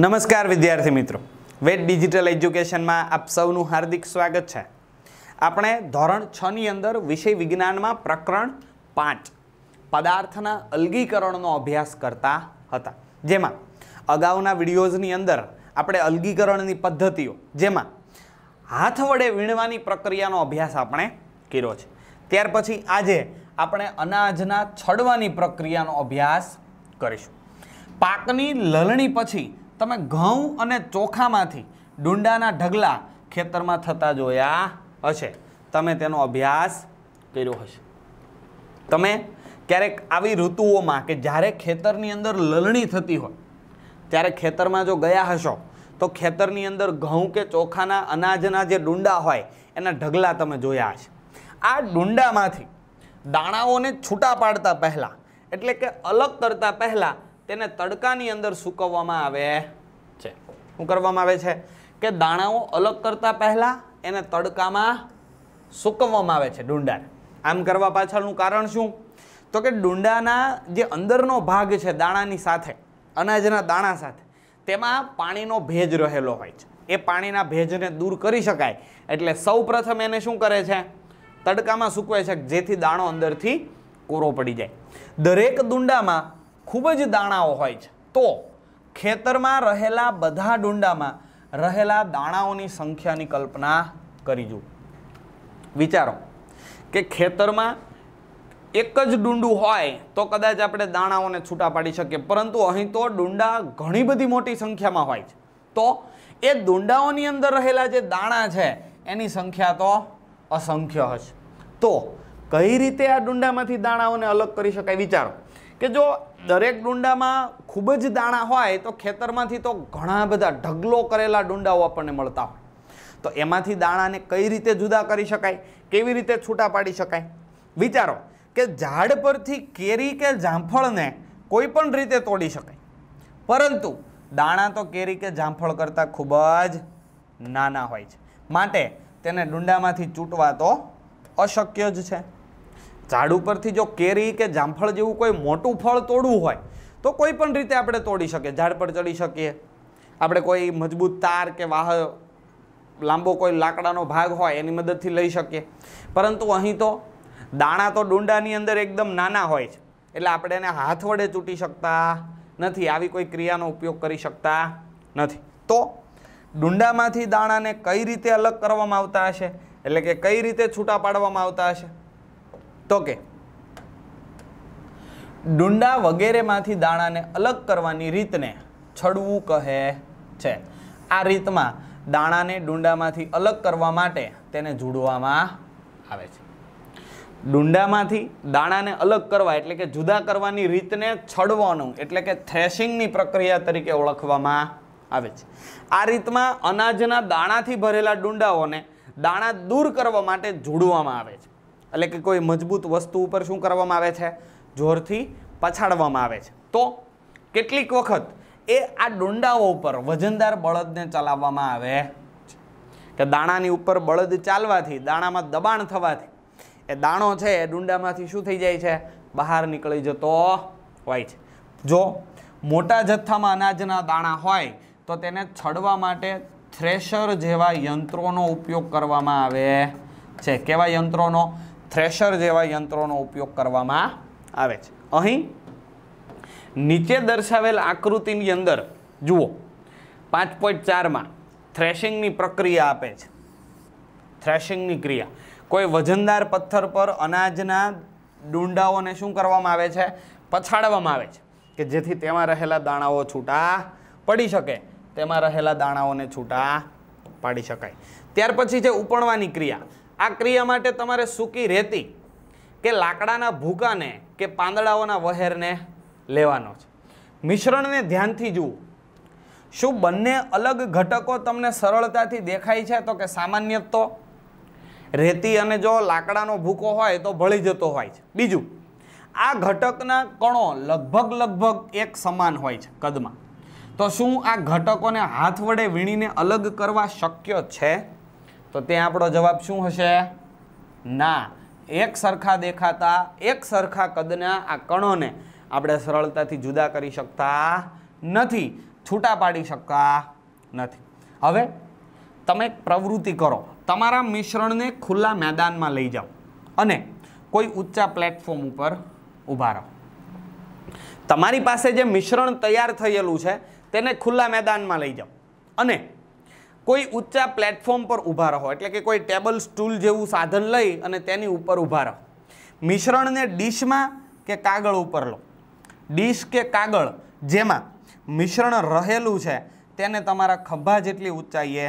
નમસ્કાર વિદ્યાર્થી મિત્રો વેટ ડિજિટલ એજ્યુકેશનમાં આપ સૌનું હાર્દિક સ્વાગત છે આપણે ધોરણ છની અંદર વિષય વિજ્ઞાનમાં પ્રકરણ પાંચ પદાર્થના અલગીકરણનો અભ્યાસ કરતા હતા જેમાં અગાઉના વિડીયોઝની અંદર આપણે અલગીકરણની પદ્ધતિઓ જેમાં હાથ વડે વીણવાની પ્રક્રિયાનો અભ્યાસ આપણે કર્યો છે ત્યાર પછી આજે આપણે અનાજના છડવાની પ્રક્રિયાનો અભ્યાસ કરીશું પાકની લણણી પછી તમે ઘઉં અને ચોખામાંથી ડુંડાના ઢગલા ખેતરમાં થતા જોયા હશે તમે તેનો અભ્યાસ કર્યો હશે તમે ક્યારેક આવી ઋતુઓમાં કે જ્યારે ખેતરની અંદર લલણી થતી હોય ત્યારે ખેતરમાં જો ગયા હશો તો ખેતરની અંદર ઘઉં કે ચોખાના અનાજના જે ડુંડા હોય એના ઢગલા તમે જોયા હશે આ ડુંડામાંથી દાણાઓને છૂટા પાડતા પહેલાં એટલે કે અલગ કરતા પહેલાં તેને તડકાની અંદર સૂકવવામાં આવે છે શું કરવામાં આવે છે કે દાણાઓ અલગ કરતા પહેલાં એને તડકામાં સૂકવવામાં આવે છે ડુંડાર આમ કરવા પાછળનું કારણ શું તો કે ડુંડાના જે અંદરનો ભાગ છે દાણાની સાથે અનાજના દાણા સાથે તેમાં પાણીનો ભેજ રહેલો હોય છે એ પાણીના ભેજને દૂર કરી શકાય એટલે સૌ પ્રથમ એને શું કરે છે તડકામાં સૂકવે છે જેથી દાણો અંદરથી કોરો પડી જાય દરેક દુંડામાં ખૂબ જ દાણાઓ હોય છે તો ખેતરમાં રહેલા બધા ડુંડામાં રહેલા દાણાઓની સંખ્યાની કલ્પના કરીજો વિચારો કે ખેતરમાં એક જ ડુંડું હોય તો કદાચ આપણે દાણાઓને છૂટા પાડી શકીએ પરંતુ અહીં તો ડુંડા ઘણી બધી મોટી સંખ્યામાં હોય છે તો એ ડુંડાઓની અંદર રહેલા જે દાણા છે એની સંખ્યા તો અસંખ્ય હશે તો કઈ રીતે આ ડુંડામાંથી દાણાઓને અલગ કરી શકાય વિચારો કે જો દરેક ડુંડામાં ખૂબ જ દાણા હોય તો ખેતરમાંથી તો ઘણા બધા ઢગલો કરેલા ડુંડાઓ આપણને મળતા હોય તો એમાંથી દાણાને કઈ રીતે જુદા કરી શકાય કેવી રીતે છૂટા પાડી શકાય વિચારો કે ઝાડ પરથી કેરી કે જામફળને કોઈ પણ રીતે તોડી શકાય પરંતુ દાણા તો કેરી કે જામફળ કરતાં ખૂબ જ નાના હોય છે માટે તેને ડુંડામાંથી ચૂંટવા તો અશક્ય જ છે ઝાડ ઉપરથી જો કેરી કે જામફળ જેવું કોઈ મોટું ફળ તોડવું હોય તો કોઈ પણ રીતે આપણે તોડી શકીએ ઝાડ પર ચડી શકીએ આપણે કોઈ મજબૂત તાર કે વાહ લાંબો કોઈ લાકડાનો ભાગ હોય એની મદદથી લઈ શકીએ પરંતુ અહીં તો દાણા તો ડુંડાની અંદર એકદમ નાના હોય છે એટલે આપણે એને હાથ વડે ચૂંટી શકતા નથી આવી કોઈ ક્રિયાનો ઉપયોગ કરી શકતા નથી તો ડુંડામાંથી દાણાને કઈ રીતે અલગ કરવામાં આવતા હશે એટલે કે કઈ રીતે છૂટા પાડવામાં આવતા હશે તો કે ડુંડા વગેરેમાંથી દાણાને અલગ કરવાની રીતને છડવું કહે છે આ રીતમાં દાણાને ડુંડામાંથી અલગ કરવા માટે તેને જોડવામાં આવે છે ડુંડામાંથી દાણાને અલગ કરવા એટલે કે જુદા કરવાની રીતને છડવાનું એટલે કે થ્રેશિંગની પ્રક્રિયા તરીકે ઓળખવામાં આવે છે આ રીતમાં અનાજના દાણાથી ભરેલા ડુંડાઓને દાણા દૂર કરવા માટે જોડવામાં આવે છે એટલે કે કોઈ મજબૂત વસ્તુ ઉપર શું કરવામાં આવે છે જોરથી પછાડવામાં આવે છે તો કેટલીક વખત એ આ ડુંડાઓ ઉપર વજનદાર બળદને ચલાવવામાં આવે છે કે દાણાની ઉપર બળદ ચાલવાથી દાણામાં દબાણ થવાથી એ દાણો છે એ ડુંડામાંથી શું થઈ જાય છે બહાર નીકળી જતો હોય છે જો મોટા જથ્થામાં અનાજના દાણા હોય તો તેને છડવા માટે થ્રેશર જેવા યંત્રોનો ઉપયોગ કરવામાં આવે છે કેવા યંત્રોનો થ્રેશર જેવા યંત્રોનો ઉપયોગ કરવામાં આવે છે અહીં નીચે દર્શાવેલ આકૃતિની અંદર જુઓ પાંચ પોઈન્ટ ચારમાં થ્રેશિંગની પ્રક્રિયા આપે છે થ્રેશિંગની ક્રિયા કોઈ વજનદાર પથ્થર પર અનાજના ડુંડાઓને શું કરવામાં આવે છે પછાડવામાં આવે છે કે જેથી તેમાં રહેલા દાણાઓ છૂટા પડી શકે તેમાં રહેલા દાણાઓને છૂટા પાડી શકાય ત્યાર પછી છે ઉપણવાની ક્રિયા આ ક્રિયા માટે તમારે સૂકી રેતી કે લાકડાના ભૂકાને કે પાંદડાઓના વહેરને લેવાનો છે મિશ્રણને ધ્યાનથી જુઓ શું બંને અલગ ઘટકો તમને સરળતાથી દેખાય છે તો કે સામાન્ય તો રેતી અને જો લાકડાનો ભૂકો હોય તો ભળી જતો હોય છે બીજું આ ઘટકના કણો લગભગ લગભગ એક સમાન હોય છે કદમાં તો શું આ ઘટકોને હાથ વડે વીણીને અલગ કરવા શક્ય છે તો તે આપણો જવાબ શું હશે ના એક સરખા દેખાતા એક સરખા કદના આ કણોને આપણે સરળતાથી જુદા કરી શકતા નથી છૂટા પાડી શકતા નથી હવે તમે એક પ્રવૃત્તિ કરો તમારા મિશ્રણને ખુલ્લા મેદાનમાં લઈ જાઓ અને કોઈ ઊંચા પ્લેટફોર્મ ઉપર ઊભા રહો તમારી પાસે જે મિશ્રણ તૈયાર થયેલું છે તેને ખુલ્લા મેદાનમાં લઈ જાઓ અને કોઈ ઊંચા પ્લેટફોર્મ પર ઊભા રહો એટલે કે કોઈ ટેબલ સ્ટૂલ જેવું સાધન લઈ અને તેની ઉપર ઊભા રહો મિશ્રણને ડીશમાં કે કાગળ ઉપર લો ડીશ કે કાગળ જેમાં મિશ્રણ રહેલું છે તેને તમારા ખભા જેટલી ઊંચાઈએ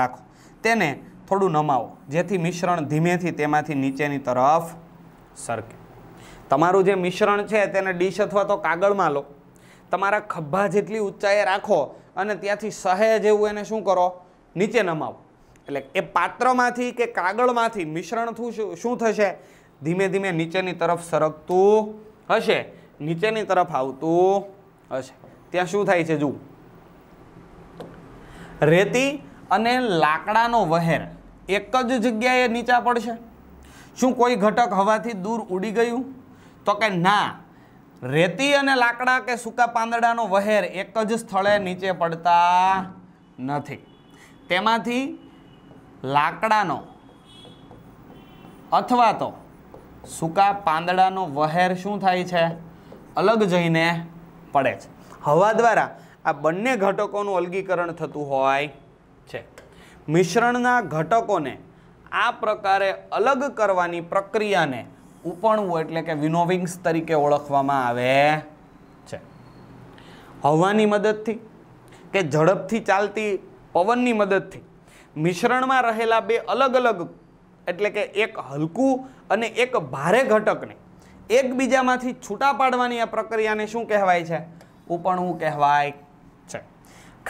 રાખો તેને થોડું નમાવો જેથી મિશ્રણ ધીમેથી તેમાંથી નીચેની તરફ સરકે તમારું જે મિશ્રણ છે તેને ડીશ અથવા તો કાગળમાં લો તમારા ખભા જેટલી ઊંચાઈએ રાખો અને ત્યાંથી સહેજ એવું એને શું કરો નીચે નમાવો એટલે એ પાત્રમાંથી કે કાગળમાંથી મિશ્રણ શું થશે ધીમે ધીમે નીચેની તરફ સરકતું હશે નીચેની તરફ આવતું હશે ત્યાં શું થાય છે જુઓ રેતી અને લાકડાનો વહેર એક જ જગ્યાએ નીચા પડશે શું કોઈ ઘટક હવાથી દૂર ઉડી ગયું તો કે ના રેતી અને લાકડા કે સૂકા પાંદડાનો વહેર એક જ સ્થળે નીચે પડતા નથી તેમાંથી લાકડાનો અથવા તો સૂકા પાંદડાનો વહેર શું થાય છે અલગ જઈને પડે છે હવા દ્વારા આ બંને ઘટકોનું અલગીકરણ થતું હોય છે મિશ્રણના ઘટકોને આ પ્રકારે અલગ કરવાની પ્રક્રિયાને ઉપણવું એટલે કે વિનોવિંગ્સ તરીકે ઓળખવામાં આવે છે હવાની મદદથી કે ઝડપથી ચાલતી પવનની મદદથી મિશ્રણમાં રહેલા બે અલગ અલગ એટલે કે એક હલકું અને એક ભારે ઘટકને એકબીજામાંથી છૂટા પાડવાની આ પ્રક્રિયાને શું કહેવાય છે ઉપણવું કહેવાય છે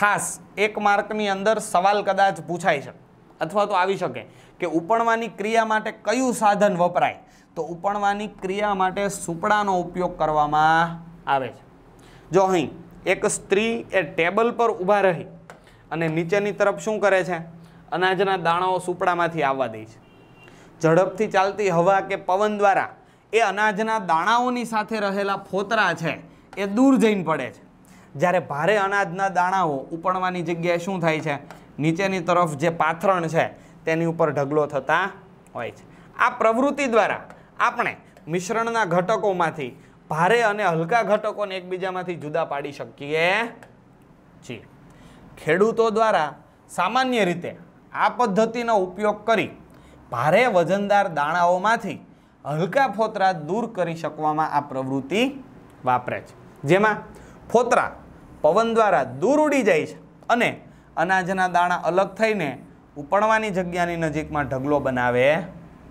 ખાસ એક માર્કની અંદર સવાલ કદાચ પૂછાય છે અથવા તો આવી શકે કે ઉપણવાની ક્રિયા માટે કયું સાધન વપરાય તો ઉપણવાની ક્રિયા માટે સુપડાનો ઉપયોગ કરવામાં આવે છે જો અહીં એક સ્ત્રી એ ટેબલ પર ઊભા રહી અને નીચેની તરફ શું કરે છે અનાજના દાણાઓ સુપડામાંથી આવવા દે છે ઝડપથી ચાલતી હવા કે પવન દ્વારા એ અનાજના દાણાઓની સાથે રહેલા ફોતરા છે એ દૂર જઈને પડે છે જ્યારે ભારે અનાજના દાણાઓ ઉપણવાની જગ્યાએ શું થાય છે નીચેની તરફ જે પાથરણ છે તેની ઉપર ઢગલો થતા હોય છે આ પ્રવૃત્તિ દ્વારા આપણે મિશ્રણના ઘટકોમાંથી ભારે અને હલકા ઘટકોને એકબીજામાંથી જુદા પાડી શકીએ છીએ ખેડૂતો દ્વારા સામાન્ય રીતે આ પદ્ધતિનો ઉપયોગ કરી ભારે વજનદાર દાણાઓમાંથી હલકા ફોતરા દૂર કરી શકવામાં આ પ્રવૃત્તિ વાપરે છે જેમાં ફોતરા પવન દ્વારા દૂર ઉડી જાય છે અને અનાજના દાણા અલગ થઈને ઉપણવાની જગ્યાની નજીકમાં ઢગલો બનાવે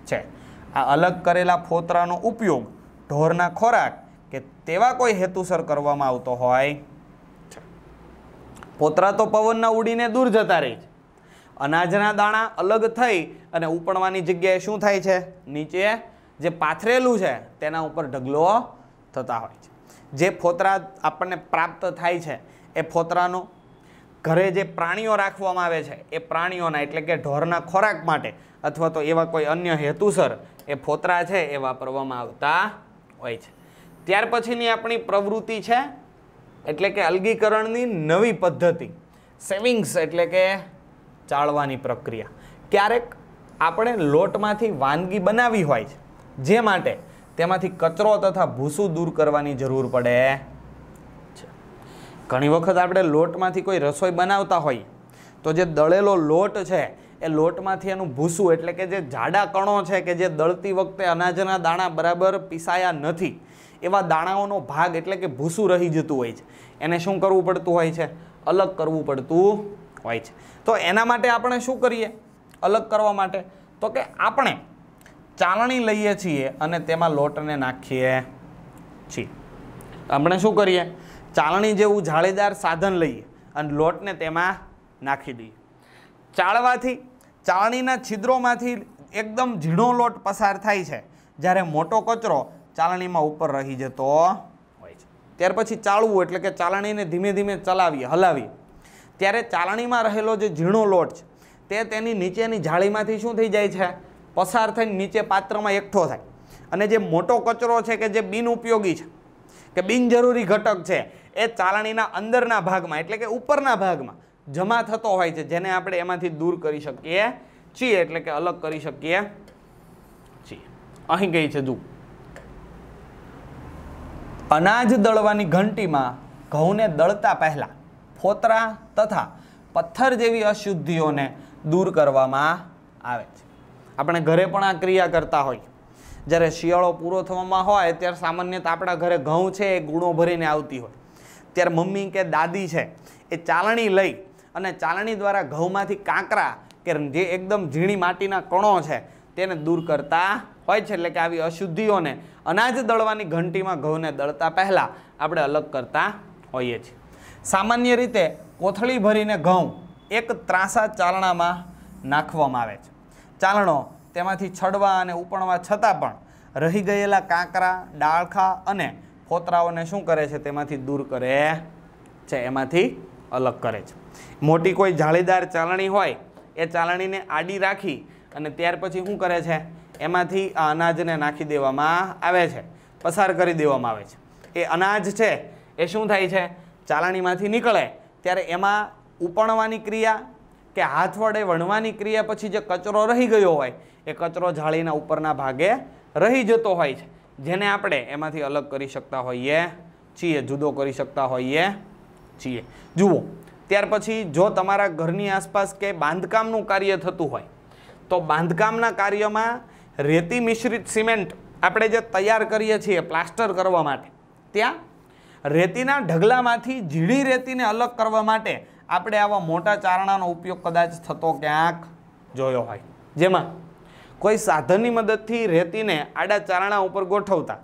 છે આ અલગ કરેલા ફોતરાનો ઉપયોગ ઢોરના ખોરાક કે તેવા કોઈ હેતુસર કરવામાં આવતો હોય છે પોતરા તો પવનના ઉડીને દૂર જતા રહે છે અનાજના દાણા અલગ થઈ અને ઉપણવાની જગ્યાએ શું થાય છે નીચે જે પાથરેલું છે તેના ઉપર ઢગલો થતા હોય છે જે ફોતરા આપણને પ્રાપ્ત થાય છે એ ફોતરાનો ઘરે જે પ્રાણીઓ રાખવામાં આવે છે એ પ્રાણીઓના એટલે કે ઢોરના ખોરાક માટે અથવા તો એવા કોઈ અન્ય હેતુસર એ ફોતરા છે એ વાપરવામાં આવતા હોય છે ત્યાર પછીની આપણી પ્રવૃત્તિ છે એટલે કે અલગીકરણની નવી પદ્ધતિ સેવિંગ્સ એટલે કે ચાળવાની પ્રક્રિયા ક્યારેક આપણે લોટમાંથી વાનગી બનાવી હોય છે જે માટે તેમાંથી કચરો તથા ભૂસું દૂર કરવાની જરૂર પડે ઘણી વખત આપણે લોટમાંથી કોઈ રસોઈ બનાવતા હોઈએ તો જે દળેલો લોટ છે એ લોટમાંથી એનું ભૂસું એટલે કે જે જાડા કણો છે કે જે દળતી વખતે અનાજના દાણા બરાબર પીસાયા નથી એવા દાણાઓનો ભાગ એટલે કે ભૂસું રહી જતું હોય છે એને શું કરવું પડતું હોય છે અલગ કરવું પડતું હોય છે તો એના માટે આપણે શું કરીએ અલગ કરવા માટે તો કે આપણે ચાલણી લઈએ છીએ અને તેમાં લોટને નાખીએ છીએ આપણે શું કરીએ ચાલણી જેવું જાળીદાર સાધન લઈએ અને લોટને તેમાં નાખી દઈએ ચાળવાથી ચાળણીના છિદ્રોમાંથી એકદમ ઝીણો લોટ પસાર થાય છે જ્યારે મોટો કચરો ચાલણીમાં ઉપર રહી જતો હોય છે ત્યાર પછી ચાળવું એટલે કે ચાલણીને ધીમે ધીમે ચલાવીએ હલાવીએ ત્યારે ચાલણીમાં રહેલો જે ઝીણો લોટ છે તે તેની નીચેની જાળીમાંથી શું થઈ જાય છે પસાર થઈને નીચે પાત્રમાં એકઠો થાય અને જે મોટો કચરો છે કે જે બિનઉપયોગી છે કે બિનજરૂરી ઘટક છે એ ચાલણીના અંદરના ભાગમાં એટલે કે ઉપરના ભાગમાં જમા થતો હોય છે જેને આપણે એમાંથી દૂર કરી શકીએ છીએ એટલે કે અલગ કરી શકીએ છીએ અહીં કહી છે જુઓ અનાજ દળવાની ઘંટીમાં ઘઉંને દળતા પહેલાં ફોતરા તથા પથ્થર જેવી અશુદ્ધિઓને દૂર કરવામાં આવે છે આપણે ઘરે પણ આ ક્રિયા કરતા હોય જ્યારે શિયાળો પૂરો થવામાં હોય ત્યારે સામાન્યત આપણા ઘરે ઘઉં છે એ ગુણો ભરીને આવતી હોય ત્યારે મમ્મી કે દાદી છે એ ચાલણી લઈ અને ચાલણી દ્વારા ઘઉંમાંથી કાંકરા કે જે એકદમ ઝીણી માટીના કણો છે તેને દૂર કરતા હોય છે એટલે કે આવી અશુદ્ધિઓને અનાજ દળવાની ઘંટીમાં ઘઉંને દળતા પહેલાં આપણે અલગ કરતા હોઈએ છીએ સામાન્ય રીતે કોથળી ભરીને ઘઉં એક ત્રાસા ચાલણામાં નાખવામાં આવે છે ચાલણો તેમાંથી છડવા અને ઉપણવા છતાં પણ રહી ગયેલા કાંકરા ડાળખા અને ખોતરાઓને શું કરે છે તેમાંથી દૂર કરે છે એમાંથી અલગ કરે છે મોટી કોઈ જાળીદાર ચાલણી હોય એ ચાલણીને આડી રાખી અને ત્યાર પછી શું કરે છે એમાંથી આ અનાજને નાખી દેવામાં આવે છે પસાર કરી દેવામાં આવે છે એ અનાજ છે એ શું થાય છે ચાલણીમાંથી નીકળે ત્યારે એમાં ઉપણવાની ક્રિયા કે હાથ વડે વણવાની ક્રિયા પછી જે કચરો રહી ગયો હોય એ કચરો જાળીના ઉપરના ભાગે રહી જતો હોય છે જેને આપણે એમાંથી અલગ કરી શકતા હોઈએ છીએ જુદો કરી શકતા હોઈએ છીએ જુઓ ત્યાર પછી જો તમારા ઘરની આસપાસ કે બાંધકામનું કાર્ય થતું હોય તો બાંધકામના કાર્યમાં રેતી મિશ્રિત સિમેન્ટ આપણે જે તૈયાર કરીએ છીએ પ્લાસ્ટર કરવા માટે ત્યાં રેતીના ઢગલામાંથી ઝીણી રેતીને અલગ કરવા માટે આપણે આવા મોટા ચારણાનો ઉપયોગ કદાચ થતો ક્યાંક જોયો હોય જેમાં કોઈ સાધનની મદદથી રેતીને આડા ચારણા ઉપર ગોઠવતા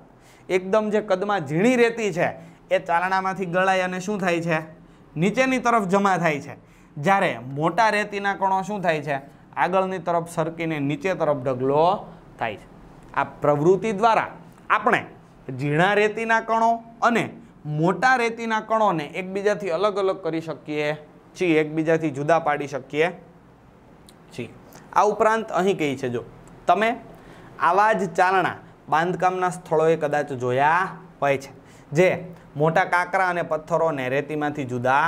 એકદમ જે કદમાં ઝીણી રેતી છે એ ચારણામાંથી ગળાય અને શું થાય છે નીચેની તરફ જમા થાય છે જ્યારે મોટા રેતીના કણો શું થાય છે આગળની તરફ સરકીને નીચે તરફ ઢગલો થાય છે આ પ્રવૃત્તિ દ્વારા આપણે ઝીણા રેતીના કણો અને મોટા રેતીના કણોને એકબીજાથી અલગ અલગ કરી શકીએ છીએ એકબીજાથી જુદા પાડી શકીએ છીએ આ ઉપરાંત અહીં કહી છે જો તમે આવા જ ચાલણા બાંધકામના સ્થળોએ કદાચ જોયા હોય છે જે મોટા કાંકરા અને પથ્થરોને રેતીમાંથી જુદા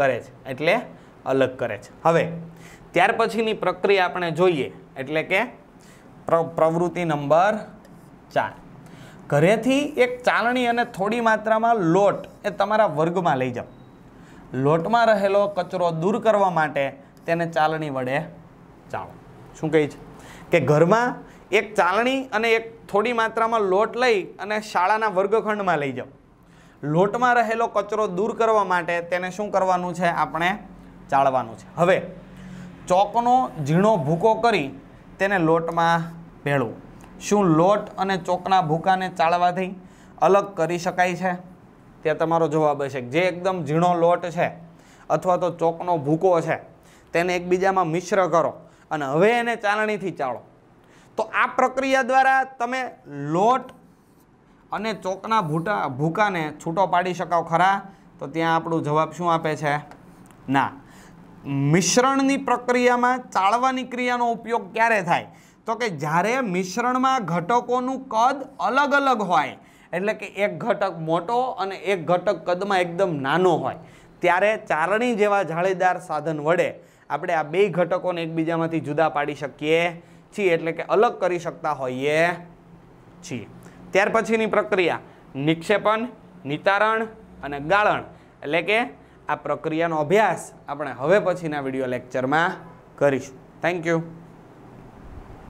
કરે છે એટલે અલગ કરે છે હવે ત્યાર પછીની પ્રક્રિયા આપણે જોઈએ એટલે કે પ્રવૃત્તિ નંબર ચાર ઘરેથી એક ચાલણી અને થોડી માત્રામાં લોટ એ તમારા વર્ગમાં લઈ જાઓ લોટમાં રહેલો કચરો દૂર કરવા માટે તેને ચાલણી વડે ચાળો શું કહે છે કે ઘરમાં એક ચાલણી અને એક થોડી માત્રામાં લોટ લઈ અને શાળાના વર્ગખંડમાં લઈ જાઓ લોટમાં રહેલો કચરો દૂર કરવા માટે તેને શું કરવાનું છે આપણે ચાળવાનું છે હવે ચોકનો ઝીણો ભૂકો કરી તેને લોટમાં ભેળવું શું લોટ અને ચોકના ભૂકાને ચાળવાથી અલગ કરી શકાય છે તે તમારો જવાબ હશે જે એકદમ ઝીણો લોટ છે અથવા તો ચોકનો ભૂકો છે તેને એકબીજામાં મિશ્ર કરો અને હવે એને ચાલણીથી ચાળો તો આ પ્રક્રિયા દ્વારા તમે લોટ અને ચોકના ભૂટા ભૂકાને છૂટો પાડી શકો ખરા તો ત્યાં આપણું જવાબ શું આપે છે ના મિશ્રણની પ્રક્રિયામાં ચાળવાની ક્રિયાનો ઉપયોગ ક્યારે થાય તો કે જ્યારે મિશ્રણમાં ઘટકોનું કદ અલગ અલગ હોય એટલે કે એક ઘટક મોટો અને એક ઘટક કદમાં એકદમ નાનો હોય ત્યારે ચારણી જેવા જાળીદાર સાધન વડે આપણે આ બે ઘટકોને એકબીજામાંથી જુદા પાડી શકીએ છીએ એટલે કે અલગ કરી શકતા હોઈએ છીએ ત્યાર પછીની પ્રક્રિયા નિક્ષેપણ નિતારણ અને ગાળણ એટલે કે આ પ્રક્રિયાનો અભ્યાસ આપણે હવે પછીના વિડીયો લેક્ચરમાં કરીશું થેન્ક યુ